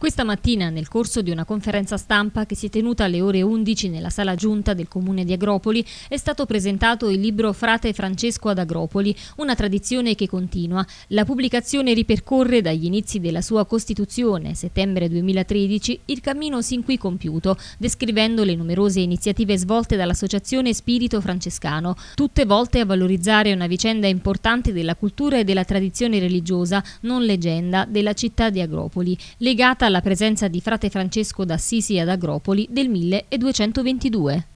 Questa mattina, nel corso di una conferenza stampa che si è tenuta alle ore 11 nella sala giunta del comune di Agropoli, è stato presentato il libro Frate Francesco ad Agropoli, una tradizione che continua. La pubblicazione ripercorre dagli inizi della sua costituzione, settembre 2013, il cammino sin qui compiuto, descrivendo le numerose iniziative svolte dall'Associazione Spirito Francescano, tutte volte a valorizzare una vicenda importante della cultura e della tradizione religiosa, non leggenda, della città di Agropoli, legata alla alla presenza di frate Francesco d'Assisi ad Agropoli del 1222.